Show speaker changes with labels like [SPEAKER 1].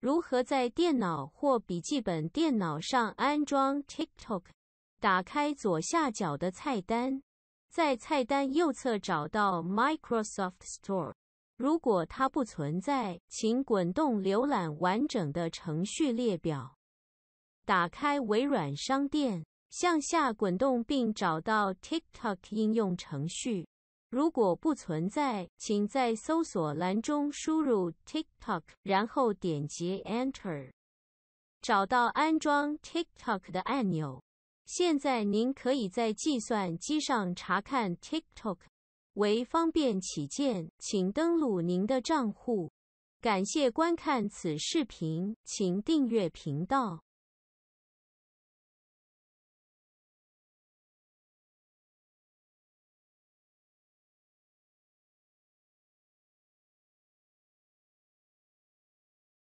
[SPEAKER 1] 如何在电脑或笔记本电脑上安装 TikTok？打开左下角的菜单，在菜单右侧找到 Microsoft Store。如果它不存在，请滚动浏览完整的程序列表。打开微软商店，向下滚动并找到 TikTok 应用程序。如果不存在，请在搜索栏中输入 TikTok，然后点击 Enter，找到安装 TikTok 的按钮。现在您可以在计算机上查看 TikTok。为方便起见，请登录您的账户。感谢观看此视频，请订阅频道。